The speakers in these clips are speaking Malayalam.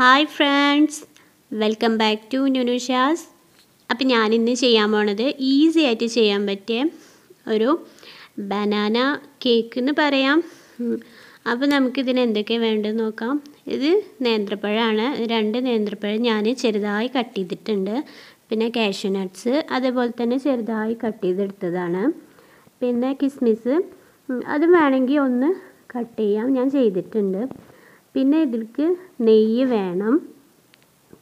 hi friends welcome back to ന്യൂനുഷാസ് അപ്പം ഞാനിന്ന് ചെയ്യാൻ പോണത് ഈസി ആയിട്ട് ചെയ്യാൻ പറ്റിയ ഒരു ബനാന കേക്ക് എന്ന് പറയാം അപ്പോൾ നമുക്കിതിന് എന്തൊക്കെ വേണ്ടതെന്ന് നോക്കാം ഇത് നേന്ത്രപ്പഴമാണ് രണ്ട് നേന്ത്രപ്പഴം ഞാൻ ചെറുതായി കട്ട് ചെയ്തിട്ടുണ്ട് പിന്നെ കാഷ്യൂ നട്ട്സ് അതേപോലെ തന്നെ ചെറുതായി കട്ട് ചെയ്തെടുത്തതാണ് പിന്നെ കിസ്മിസ് അതും വേണമെങ്കിൽ ഒന്ന് കട്ട് ചെയ്യാം ഞാൻ ചെയ്തിട്ടുണ്ട് പിന്നെ ഇതിലേക്ക് നെയ്യ് വേണം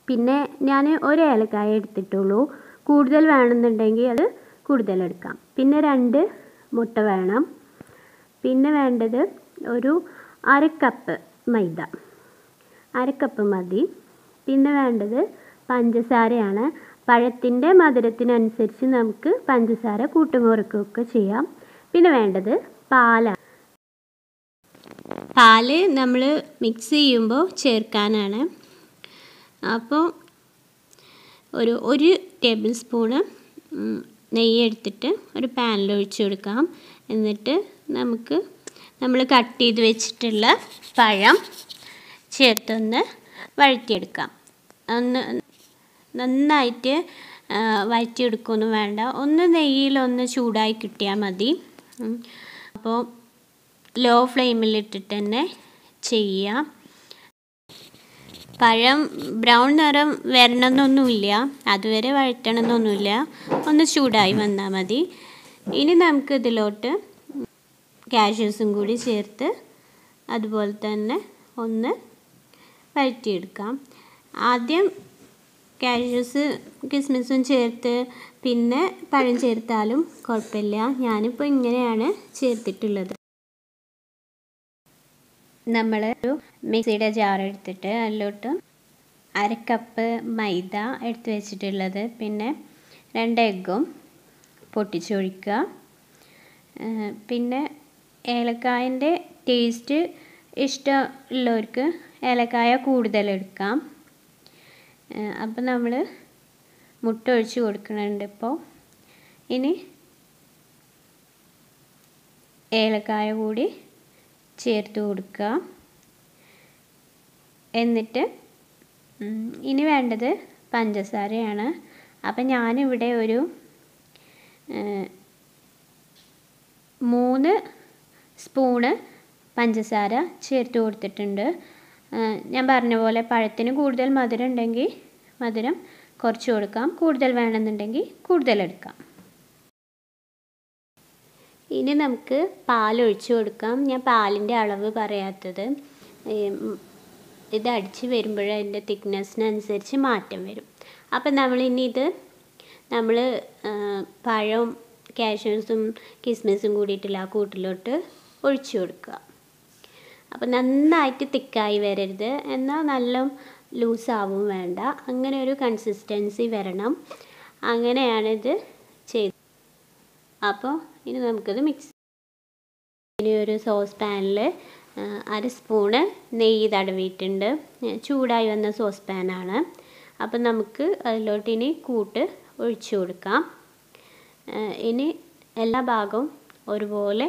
പിന്നെ ഞാൻ ഒരു ഏലക്കായ എടുത്തിട്ടുള്ളൂ കൂടുതൽ വേണമെന്നുണ്ടെങ്കിൽ അത് കൂടുതൽ എടുക്കാം പിന്നെ രണ്ട് മുട്ട വേണം പിന്നെ വേണ്ടത് ഒരു അര കപ്പ് മൈദ അര കപ്പ് മതി പിന്നെ വേണ്ടത് പഞ്ചസാരയാണ് പഴത്തിൻ്റെ മധുരത്തിനനുസരിച്ച് നമുക്ക് പഞ്ചസാര കൂട്ടുമുറക്കുകയൊക്കെ ചെയ്യാം പിന്നെ വേണ്ടത് പാലാണ് പാല് നമ്മൾ മിക്സ് ചെയ്യുമ്പോൾ ചേർക്കാനാണ് അപ്പോൾ ഒരു ഒരു ടേബിൾ സ്പൂണ് നെയ്യ് എടുത്തിട്ട് ഒരു പാനിൽ ഒഴിച്ചു കൊടുക്കാം എന്നിട്ട് നമുക്ക് നമ്മൾ കട്ട് ചെയ്ത് വെച്ചിട്ടുള്ള പഴം ചേർത്തൊന്ന് വഴറ്റിയെടുക്കാം ഒന്ന് നന്നായിട്ട് വഴറ്റിയെടുക്കുമെന്ന് വേണ്ട ഒന്ന് നെയ്യിലൊന്ന് ഒന്ന് ചൂടായി കിട്ടിയാൽ മതി അപ്പോൾ ലോ ഫ്ലെയിമിലിട്ടിട്ട് തന്നെ ചെയ്യാം പഴം ബ്രൗൺ നിറം വരണമെന്നൊന്നുമില്ല അതുവരെ വഴറ്റണമെന്നൊന്നുമില്ല ഒന്ന് ചൂടായി വന്നാൽ മതി ഇനി നമുക്ക് ഇതിലോട്ട് കാഷ്യൂസും കൂടി ചേർത്ത് അതുപോലെ തന്നെ ഒന്ന് വരറ്റിയെടുക്കാം ആദ്യം കാഷ്യൂസ് കിസ്മിസും ചേർത്ത് പിന്നെ പഴം ചേർത്താലും കുഴപ്പമില്ല ഞാനിപ്പോൾ ഇങ്ങനെയാണ് ചേർത്തിട്ടുള്ളത് നമ്മൾ ഒരു മിക്സിയുടെ ജാർ എടുത്തിട്ട് അതിലോട്ട് അര കപ്പ് മൈദ എടുത്തു വെച്ചിട്ടുള്ളത് പിന്നെ രണ്ട് എഗ്ഗും പൊട്ടിച്ചൊഴിക്കുക പിന്നെ ഏലക്കായൻ്റെ ടേസ്റ്റ് ഇഷ്ടമുള്ളവർക്ക് ഏലക്കായ കൂടുതലെടുക്കാം അപ്പം നമ്മൾ മുട്ട ഒഴിച്ച് കൊടുക്കുന്നുണ്ട് ഇപ്പോൾ ഇനി ഏലക്കായ കൂടി ചേർത്ത് കൊടുക്കുക എന്നിട്ട് ഇനി വേണ്ടത് പഞ്ചസാരയാണ് അപ്പം ഞാനിവിടെ ഒരു മൂന്ന് സ്പൂണ് പഞ്ചസാര ചേർത്ത് കൊടുത്തിട്ടുണ്ട് ഞാൻ പറഞ്ഞ പോലെ പഴത്തിന് കൂടുതൽ മധുരം ഉണ്ടെങ്കിൽ മധുരം കുറച്ച് കൊടുക്കാം കൂടുതൽ വേണമെന്നുണ്ടെങ്കിൽ കൂടുതൽ എടുക്കാം ഇനി നമുക്ക് പാൽ ഒഴിച്ചു കൊടുക്കാം ഞാൻ പാലിൻ്റെ അളവ് പറയാത്തത് ഇത് അടിച്ച് വരുമ്പോൾ അതിൻ്റെ തിക്നെസ്സിനനുസരിച്ച് മാറ്റം വരും അപ്പം നമ്മളിനി ഇത് നമ്മൾ പഴവും കാഷ്യൂസും കിസ്മിസും കൂടിയിട്ടുള്ള ആ കൂട്ടിലോട്ട് ഒഴിച്ചു കൊടുക്കുക അപ്പോൾ നന്നായിട്ട് തിക്കായി വരരുത് എന്നാൽ നല്ല ലൂസാവും വേണ്ട അങ്ങനെ ഒരു കൺസിസ്റ്റൻസി വരണം അങ്ങനെയാണിത് ചെയ്ത് അപ്പോൾ ഇനി നമുക്കത് മിക്സ് ഇനി ഒരു സോസ് പാനിൽ അര സ്പൂണ് നെയ്യ് തടവിയിട്ടുണ്ട് ചൂടായി വന്ന സോസ് പാനാണ് അപ്പം നമുക്ക് അതിലോട്ട് ഇനി കൂട്ട് ഒഴിച്ചു കൊടുക്കാം ഇനി എല്ലാ ഭാഗവും ഒരുപോലെ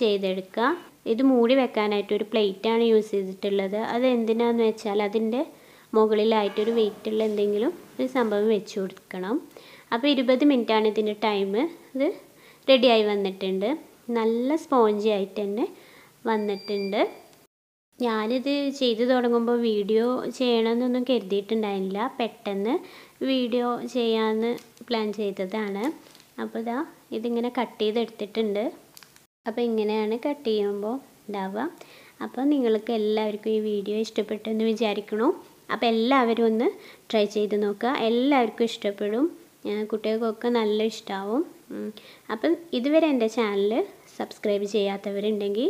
ചെയ്തെടുക്കുക ഇത് മൂടി വെക്കാനായിട്ട് ഒരു പ്ലേറ്റാണ് യൂസ് ചെയ്തിട്ടുള്ളത് അത് എന്തിനാന്ന് വെച്ചാൽ അതിൻ്റെ മുകളിലായിട്ടൊരു വെയിറ്റുള്ള എന്തെങ്കിലും ഒരു സംഭവം വെച്ച് കൊടുക്കണം അപ്പോൾ ഇരുപത് ആണ് ഇതിൻ്റെ ടൈം ഇത് റെഡിയായി വന്നിട്ടുണ്ട് നല്ല സ്പോഞ്ചി ആയിട്ട് തന്നെ വന്നിട്ടുണ്ട് ഞാനിത് ചെയ്തു തുടങ്ങുമ്പോൾ വീഡിയോ ചെയ്യണമെന്നൊന്നും കരുതിയിട്ടുണ്ടായിരുന്നില്ല പെട്ടെന്ന് വീഡിയോ ചെയ്യാമെന്ന് പ്ലാൻ ചെയ്തതാണ് അപ്പോൾ ഇതാ ഇതിങ്ങനെ കട്ട് ചെയ്തെടുത്തിട്ടുണ്ട് അപ്പോൾ ഇങ്ങനെയാണ് കട്ട് ചെയ്യുമ്പോൾ ഉണ്ടാവുക അപ്പോൾ നിങ്ങൾക്ക് എല്ലാവർക്കും ഈ വീഡിയോ ഇഷ്ടപ്പെട്ടു എന്ന് വിചാരിക്കണു അപ്പോൾ എല്ലാവരും ഒന്ന് ട്രൈ ചെയ്ത് നോക്കുക എല്ലാവർക്കും ഇഷ്ടപ്പെടും കുട്ടികൾക്കൊക്കെ നല്ല ഇഷ്ടമാവും അപ്പം ഇതുവരെ എൻ്റെ ചാനൽ സബ്സ്ക്രൈബ് ചെയ്യാത്തവരുണ്ടെങ്കിൽ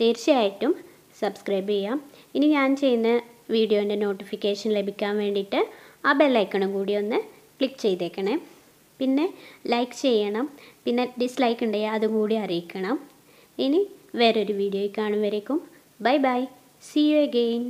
തീർച്ചയായിട്ടും സബ്സ്ക്രൈബ് ചെയ്യാം ഇനി ഞാൻ ചെയ്യുന്ന വീഡിയോൻ്റെ നോട്ടിഫിക്കേഷൻ ലഭിക്കാൻ വേണ്ടിയിട്ട് ആ ബെല്ലൈക്കണും കൂടി ഒന്ന് ക്ലിക്ക് ചെയ്തേക്കണേ പിന്നെ ലൈക്ക് ചെയ്യണം പിന്നെ ഡിസ്ലൈക്ക് ഉണ്ടെങ്കിൽ അതും കൂടി അറിയിക്കണം ഇനി വേറൊരു വീഡിയോയിൽ കാണും വരേക്കും bye bye see you again